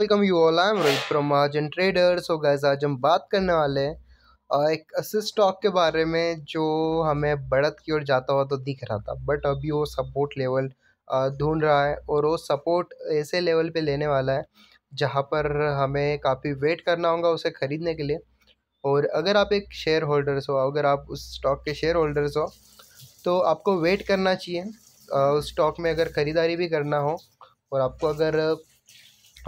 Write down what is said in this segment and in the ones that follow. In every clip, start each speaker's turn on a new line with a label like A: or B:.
A: welcome you all I am Rohit from Arjan trader so guys आज हम बात करने वाले हैं एक ऐसे स्टॉक के बारे में जो हमें बढ़त की ओर जाता हुआ तो दिख रहा था बट अभी वो सपोर्ट लेवल ढूंढ रहा है और वो सपोर्ट ऐसे लेवल पे लेने वाला है जहाँ पर हमें काफ़ी वेट करना होगा उसे ख़रीदने के लिए और अगर आप एक शेयर होल्डर्स हो अगर आप उस स्टॉक के शेयर होल्डर्स हो तो आपको वेट करना चाहिए उस स्टॉक में अगर ख़रीदारी भी करना हो और आपको अगर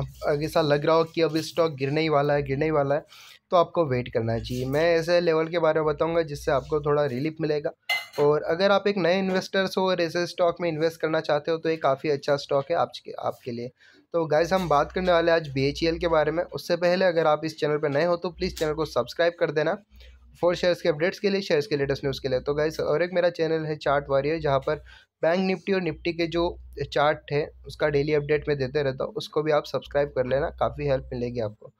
A: अब ऐसा लग रहा हो कि अब स्टॉक गिरने ही वाला है गिरने ही वाला है तो आपको वेट करना चाहिए मैं ऐसे लेवल के बारे में बताऊंगा जिससे आपको थोड़ा रिलीफ मिलेगा और अगर आप एक नए इन्वेस्टर्स हो और ऐसे स्टॉक में इन्वेस्ट करना चाहते हो तो ये काफ़ी अच्छा स्टॉक है आपके आपके लिए तो गाइज हम बात करने वाले आज बी e के बारे में उससे पहले अगर आप इस चैनल पर नए हो तो प्लीज़ चैनल को सब्सक्राइब कर देना फॉर शेयर्स के अपडेट्स के लिए शेयर्स के लेटेस्ट न्यूज़ के लिए तो गाइज और एक मेरा चैनल है चार्ट वारियर जहाँ पर बैंक निफ्टी और निफ्टी के जो चार्ट है उसका डेली अपडेट मैं देते रहता हूँ उसको भी आप सब्सक्राइब कर लेना काफ़ी हेल्प मिलेगी आपको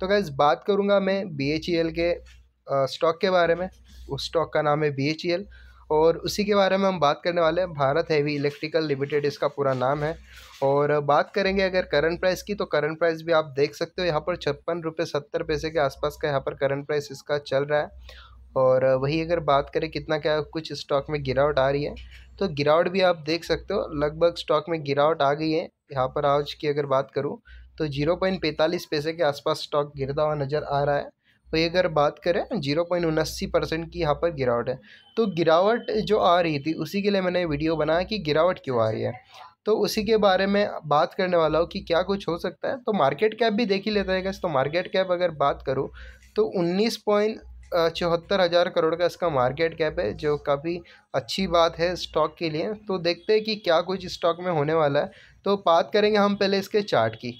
A: तो गैस बात करूँगा मैं बी e के स्टॉक के बारे में उस स्टॉक का नाम है बी e और उसी के बारे में हम बात करने वाले हैं भारत हैवी इलेक्ट्रिकल लिमिटेड इसका पूरा नाम है और बात करेंगे अगर करंट प्राइस की तो करंट प्राइस भी आप देख सकते हो यहाँ पर छप्पन रुपये सत्तर पैसे के आसपास का यहाँ पर करंट प्राइस इसका चल रहा है और वही अगर बात करें कितना क्या कुछ स्टॉक में गिरावट आ रही है तो गिरावट भी आप देख सकते हो लगभग स्टॉक में गिरावट आ गई है यहाँ पर आज की अगर बात करूँ तो जीरो पॉइंट पैंतालीस पैसे के आसपास स्टॉक गिरता हुआ नज़र आ रहा है वही अगर बात करें जीरो पॉइंट उनासी परसेंट की यहाँ पर गिरावट है तो गिरावट जो आ रही थी उसी के लिए मैंने वीडियो बनाया कि गिरावट क्यों आ रही है तो उसी के बारे में बात करने वाला हूँ कि क्या कुछ हो सकता है तो मार्केट कैप भी देख ही लेता है तो मार्केट कैप अगर बात करूँ तो उन्नीस पॉइंट चौहत्तर हज़ार करोड़ का इसका मार्केट कैप है जो काफ़ी अच्छी बात है स्टॉक के लिए तो देखते हैं कि क्या कुछ स्टॉक में होने वाला है तो बात करेंगे हम पहले इसके चार्ट की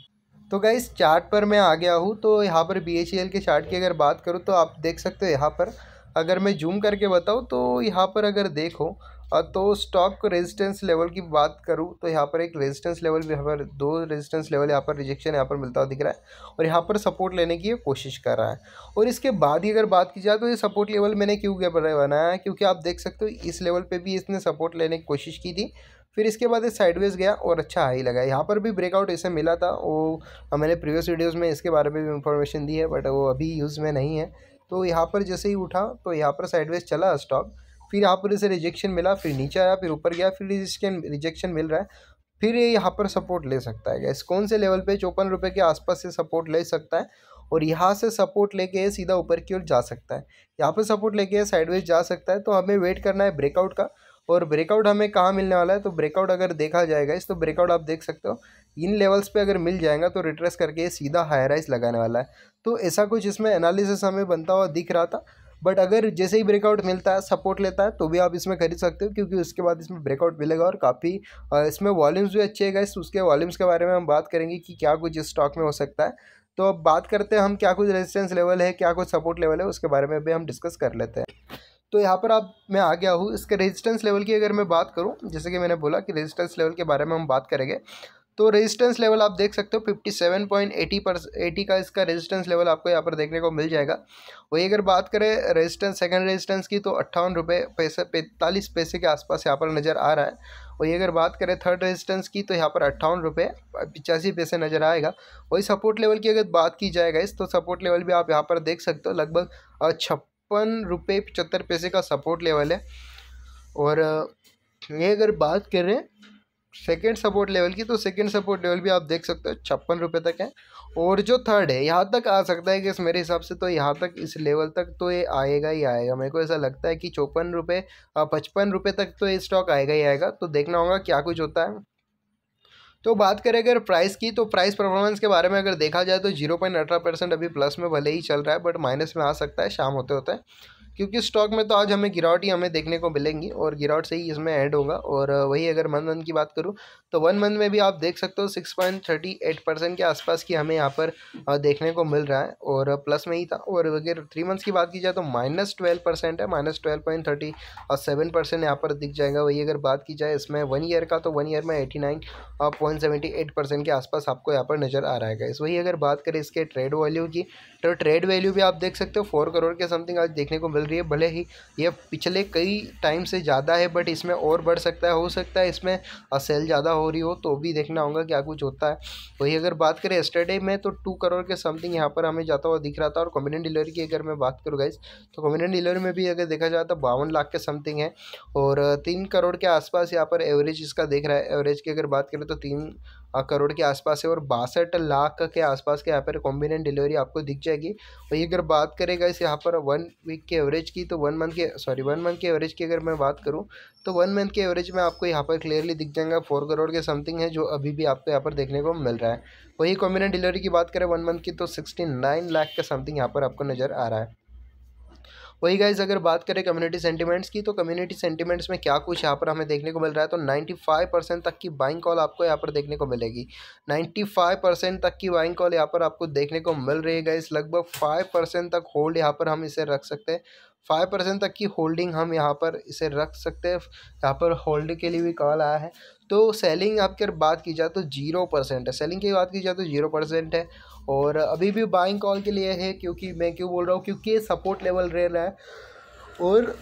A: तो क्या चार्ट पर मैं आ गया हूँ तो यहाँ पर बी के चार्ट की अगर बात करूँ तो आप देख सकते हो यहाँ पर अगर मैं जूम करके बताऊँ तो यहाँ पर अगर देखो तो स्टॉक रेजिस्टेंस लेवल की बात करूँ तो यहाँ पर एक रेजिस्टेंस लेवल यहाँ पर दो रेजिस्टेंस लेवल यहाँ पर रिजेक्शन यहाँ पर मिलता हुआ दिख रहा है और यहाँ पर सपोर्ट लेने की कोशिश कर रहा है और इसके बाद ही अगर बात की जाए तो ये सपोर्ट लेवल मैंने क्यों क्या बनाया है क्योंकि आप देख सकते हो इस लेवल पर भी इसने सपोर्ट लेने की कोशिश की थी फिर इसके बाद ये साइडवेज गया और अच्छा हाई लगा यहाँ पर भी ब्रेकआउट इसे मिला था वो मैंने प्रीवियस वीडियोस में इसके बारे में भी इन्फॉर्मेशन दी है बट वो अभी यूज़ में नहीं है तो यहाँ पर जैसे ही उठा तो यहाँ पर साइडवेज चला स्टॉक फिर यहाँ पर इसे रिजेक्शन मिला फिर नीचे आया फिर ऊपर गया फिर रिजेक्शन रिजेक्शन मिल रहा है फिर ये यहाँ पर सपोर्ट ले सकता है गैस कौन से लेवल पे चौपन रुपये के आसपास से सपोर्ट ले सकता है और यहाँ से सपोर्ट लेके सीधा ऊपर की ओर जा सकता है यहाँ पर सपोर्ट लेके साइडवेज जा सकता है तो हमें वेट करना है ब्रेकआउट का और ब्रेकआउट हमें कहाँ मिलने वाला है तो ब्रेकआउट अगर देखा जाएगा इस तो ब्रेकआउट आप देख सकते हो इन लेवल्स पे अगर मिल जाएगा तो रिट्रेस करके सीधा हाई राइस लगाने वाला है तो ऐसा कुछ इसमें एनालिसिस हमें बनता हुआ दिख रहा था बट अगर जैसे ही ब्रेकआउट मिलता है सपोर्ट लेता है तो भी आप इसमें खरीद सकते हो क्योंकि उसके बाद इसमें ब्रेकआउट मिलेगा और काफ़ी इसमें वॉल्यूम्स भी अच्छे इस उसके वॉल्यूम्स के बारे में हम बात करेंगे कि क्या कुछ इस स्टॉक में हो सकता है तो अब बात करते हैं हम क्या कुछ रेजिस्टेंस लेवल है क्या कुछ सपोर्ट लेवल है उसके बारे में भी हम डिस्कस कर लेते हैं तो यहाँ पर आप मैं आ गया हूँ इसके रेजिस्टेंस लेवल की अगर मैं बात करूँ जैसे कि मैंने बोला कि रेजिस्टेंस लेवल के बारे में हम बात करेंगे तो रेजिस्टेंस लेवल आप देख सकते हो फिफ्टी सेवन पॉइंट एटी पर एटी का इसका रेजिस्टेंस लेवल आपको यहाँ पर देखने को मिल जाएगा वही अगर बात करें रेजिस्टेंस सेकंड रेजिस्टेंस की तो अट्ठावन रुपये पैसे पैंतालीस पैसे के आसपास यहाँ पर नज़र आ रहा है वही अगर बात करें थर्ड रेजिस्टेंस की तो यहाँ पर अट्ठावन रुपये पिचासी पैसे नज़र आएगा वही सपोर्ट लेवल की अगर बात की जाएगा इस तो सपोर्ट लेवल भी आप यहाँ पर देख सकते हो लगभग छप्पन रुपये पचहत्तर पैसे का सपोर्ट लेवल है और ये अगर बात करें सेकेंड सपोर्ट लेवल की तो सेकेंड सपोर्ट लेवल भी आप देख सकते हो छप्पन रुपये तक है और जो थर्ड है यहाँ तक आ सकता है कि मेरे हिसाब से तो यहाँ तक इस लेवल तक तो ये आएगा ही आएगा मेरे को ऐसा लगता है कि चौपन रुपये पचपन रुपये तक तो ये स्टॉक आएगा ही आएगा तो देखना होगा क्या कुछ होता है तो बात करें अगर प्राइस की तो प्राइस परफॉर्मेंस के बारे में अगर देखा जाए तो जीरो पॉइंट अठारह परसेंट अभी प्लस में भले ही चल रहा है बट माइनस में आ सकता है शाम होते होते क्योंकि स्टॉक में तो आज हमें गिरावट ही हमें देखने को मिलेंगी और गिरावट से ही इसमें ऐड होगा और वही अगर वन मंथ की बात करूँ तो वन मंथ में भी आप देख सकते हो six point thirty eight percent के आसपास की हमें यहाँ पर देखने को मिल रहा है और प्लस में ही था और अगर थ्री मंथ्स की बात की जाए तो माइनस ट्वेल्व परसेंट है माइनस ट्वेल्व पॉइंट थर्टी और सेवन परसेंट यहाँ पर दिख जाएगा वही अगर बात की जाए इसमें वन ईयर का तो वन ईयर में eighty nine point seventy eight percent के आसपास आपको यहाँ पर नज़र आ रहा है इस वही अगर बात करें इसके ट्रेड वैल्यू की तो ट्रेड वैल्यू भी आप देख सकते हो फोर करोड़ के समथिंग आज देखने को मिल रही है भले ही ये पिछले कई टाइम से ज़्यादा है बट इसमें और बढ़ सकता है हो सकता है इसमें सेल ज़्यादा हो रही हो तो भी देखना होगा क्या कुछ होता है वही अगर बात करें एस्टरडे में तो टू करोड़ के समथिंग यहाँ पर हमें जाता हुआ दिख रहा था और कॉम्बिनेंट डिलीवरी की अगर मैं बात करूँ गाइज तो कॉम्बिनेंट डिलीवरी में भी अगर देखा जाए तो बावन लाख के समथिंग है और तीन करोड़ के आसपास यहाँ पर एवरेज इसका देख रहा है एवरेज की अगर बात करें तो तीन करोड़ के आसपास है और बासठ लाख के आसपास के यहाँ पर कॉम्बिनेंट डिलीवरी आपको दिख जाएगी और ये अगर बात करेगा इस यहाँ पर वन वीक के एवरेज की तो वन मंथ के सॉरी वन मंथ के एवरेज की अगर मैं बात करूँ तो वन मंथ के एवरेज में आपको यहाँ पर क्लियरली दिख जाएगा फोर करोड़ के समथिंग है जो अभी भी आपको यहाँ पर देखने को मिल रहा है वही कॉम्बिनेंट डिलीवरी की बात करें वन मंथ की तो सिक्सटी नाइन लाख के समथिंग यहाँ पर आपको नज़र आ रहा है वही गाइज अगर बात करें कम्युनिटी सेंटीमेंट्स की तो कम्युनिटी सेंटीमेंट्स में क्या कुछ यहाँ पर हमें देखने को मिल रहा है तो 95 परसेंट तक की बाइंग कॉल आपको यहाँ पर देखने को मिलेगी 95 परसेंट तक की बाइंग कॉल यहाँ पर आपको देखने को मिल रही है गाइज लगभग फाइव परसेंट तक होल्ड यहाँ पर हम इसे रख सकते हैं फाइव परसेंट तक की होल्डिंग हम यहाँ पर इसे रख सकते हैं यहाँ पर होल्ड के लिए भी कॉल आया है तो सेलिंग आपके बात की जाए तो जीरो परसेंट है सेलिंग की बात की जाए तो जीरो परसेंट है और अभी भी बाइंग कॉल के लिए है क्योंकि मैं क्यों बोल रहा हूँ क्योंकि सपोर्ट लेवल रह रहा है और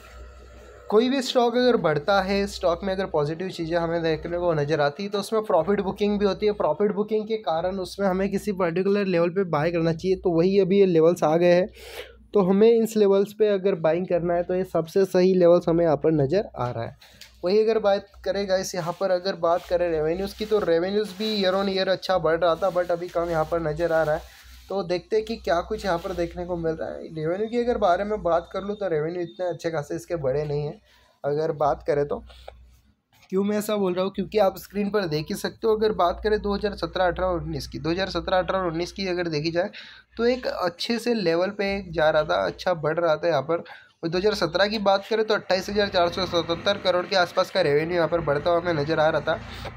A: कोई भी स्टॉक अगर बढ़ता है स्टॉक में अगर पॉजिटिव चीज़ें हमें देखने को नज़र आती है तो उसमें प्रॉफिट बुकिंग भी होती है प्रॉफिट बुकिंग के कारण उसमें हमें किसी पर्टिकुलर लेवल पे बाय करना चाहिए तो वही अभी ये लेवल्स आ गए हैं तो हमें इस लेवल्स पे अगर बाइंग करना है तो ये सबसे सही लेवल्स हमें यहाँ पर नज़र आ रहा है वही अगर बात करें गाइस यहाँ पर अगर बात करें रेवेन्यूज़ की तो रेवेन्यूज़ भी ईयर ऑन ईयर अच्छा बढ़ रहा था बट अभी कम यहाँ पर नज़र आ रहा है तो देखते हैं कि क्या कुछ यहाँ पर देखने को मिल रहा है रेवेन्यू की अगर बारे में बात कर लूँ तो रेवेन्यू इतने अच्छे खासे इसके बड़े नहीं हैं अगर बात करें तो क्यों मैं ऐसा बोल रहा हूँ क्योंकि आप स्क्रीन पर देख ही सकते हो अगर बात करें 2017 अठारह और उन्नीस की सत्रह अठारह और उन्नीस की अगर देखी जाए तो एक अच्छे से लेवल पे जा रहा था अच्छा बढ़ रहा था यहाँ पर और दो की बात करें तो अट्ठाईस करोड़ के आसपास का रेवेन्यू यहाँ पर बढ़ता हुआ हमें नज़र आ रहा था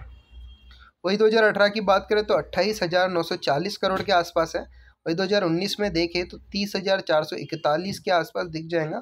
A: वही 2018 की बात करें तो अट्ठाईस करोड़ के आसपास है वही 2019 में देखें तो 30,441 के आसपास दिख जाएगा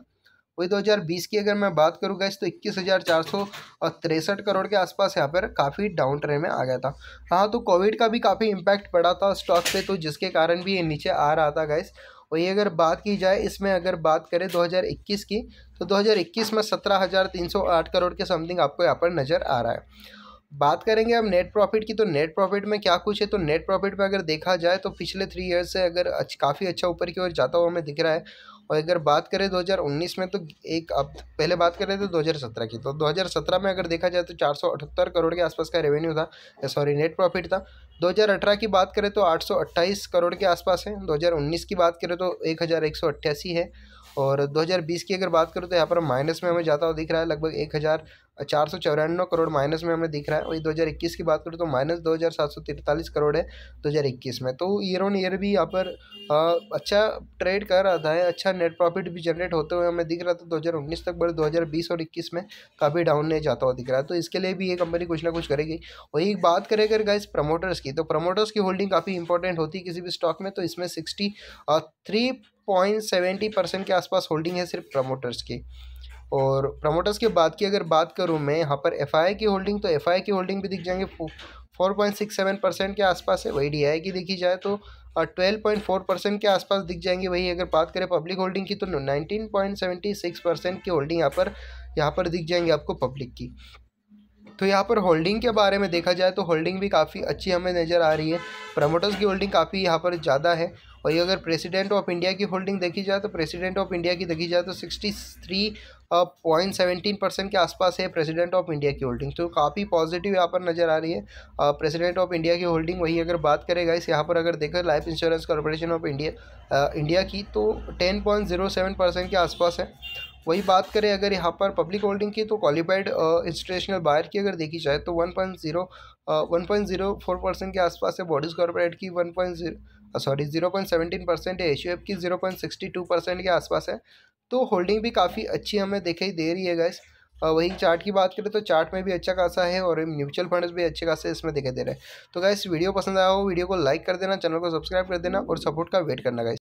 A: वही 2020 की अगर मैं बात करूँ गैस तो इक्कीस हज़ार चार सौ और तिरसठ करोड़ के आसपास यहाँ पर काफ़ी डाउन ट्रेन में आ गया था हाँ तो कोविड का भी काफ़ी इम्पैक्ट पड़ा था स्टॉक पे तो जिसके कारण भी ये नीचे आ रहा था गैस वही अगर बात की जाए इसमें अगर बात करें 2021 की तो 2021 में 17,308 करोड़ के समथिंग आपको यहाँ पर नज़र आ रहा है बात करेंगे अब नेट प्रॉफिट की तो नेट प्रॉफिट में क्या कुछ है तो नेट प्रॉफिट में अगर देखा जाए तो पिछले थ्री ईयर्स से अगर काफ़ी अच्छा ऊपर की ओर जाता हुआ हमें दिख रहा है और अगर बात करें 2019 में तो एक अब पहले बात करें तो 2017 की तो 2017 में अगर देखा जाए तो चार करोड़ के आसपास का रेवेन्यू था सॉरी नेट प्रॉफिट था 2018 की बात करें तो आठ करोड़ के आसपास है 2019 की बात करें तो एक है और 2020 की अगर बात करूँ तो यहाँ पर माइनस में हमें जाता हुआ दिख रहा है लगभग एक हज़ार चार सौ चौरानवे करोड़ माइनस में हमें दिख रहा है वही 2021 की बात करें तो माइनस दो हज़ार सात सौ तिरतालीस करोड़ है 2021 में तो ईयर ऑन ईयर भी यहाँ पर अच्छा ट्रेड कर रहा है अच्छा नेट प्रॉफिट भी जनरेट होते हुए हमें दिख रहा था 2019 तक हज़ार 2020 और 21 में काफ़ी डाउन नहीं जाता हुआ दिख रहा है तो इसके लिए भी ये कंपनी कुछ ना कुछ करेगी वही बात करें अगर गाइस प्रमोटर्स की तो प्रमोटर्स की होल्डिंग काफ़ी इंपॉर्टेंट होती है किसी भी स्टॉक में तो इसमें sixty three point seventy percent के आसपास होल्डिंग है सिर्फ प्रमोटर्स की और प्रमोटर्स के बाद की अगर बात करूँ मैं यहाँ पर एफ की होल्डिंग तो एफ की होल्डिंग भी दिख जाएंगे four point six seven percent के आसपास है वही डी की देखी जाए तो ट्वेल्व पॉइंट फोर परसेंट के आसपास दिख जाएंगे वही अगर बात करें पब्लिक होल्डिंग की तो nineteen point seventy six percent की होल्डिंग यहाँ पर यहाँ पर दिख जाएंगे आपको पब्लिक की तो यहाँ पर होल्डिंग के बारे में देखा जाए तो होल्डिंग भी काफ़ी अच्छी हमें नज़र आ रही है प्रमोटर्स की होल्डिंग काफ़ी यहाँ पर ज़्यादा है और ये अगर प्रेसिडेंट ऑफ इंडिया की होल्डिंग देखी जाए तो प्रेसिडेंट ऑफ इंडिया की देखी जाए तो sixty three point seventeen percent के आसपास है प्रेसिडेंट ऑफ इंडिया की होल्डिंग तो काफ़ी पॉजिटिव यहाँ पर नज़र आ रही है प्रेसिडेंट ऑफ इंडिया की होल्डिंग वही अगर बात करेगा इस यहाँ पर अगर देखें life insurance corporation of India India की तो ten point zero seven percent के आसपास है वही बात करें अगर यहाँ पर पब्लिक होल्डिंग की तो क्वालिफाइड इंस्टीट्यूशनल बायर की अगर देखी जाए तो one point zero one point zero four percent के आसपास है बॉडीज कॉरपोरेट की one point zero sorry zero point seventeen percent है एच की zero point sixty two percent के आसपास है तो होल्डिंग भी काफ़ी अच्छी हमें दिखाई दे रही है गैस वही चार्ट की बात करें तो चार्ट में भी अच्छा खासा है और म्यूचुअल फंड्स भी अच्छे खासे इसमें दिखाई दे रहे हैं तो गैस वीडियो पसंद आया हो वीडियो को लाइक कर देना चैनल को सब्सक्राइब कर देना और सपोर्ट का वेट करना गैस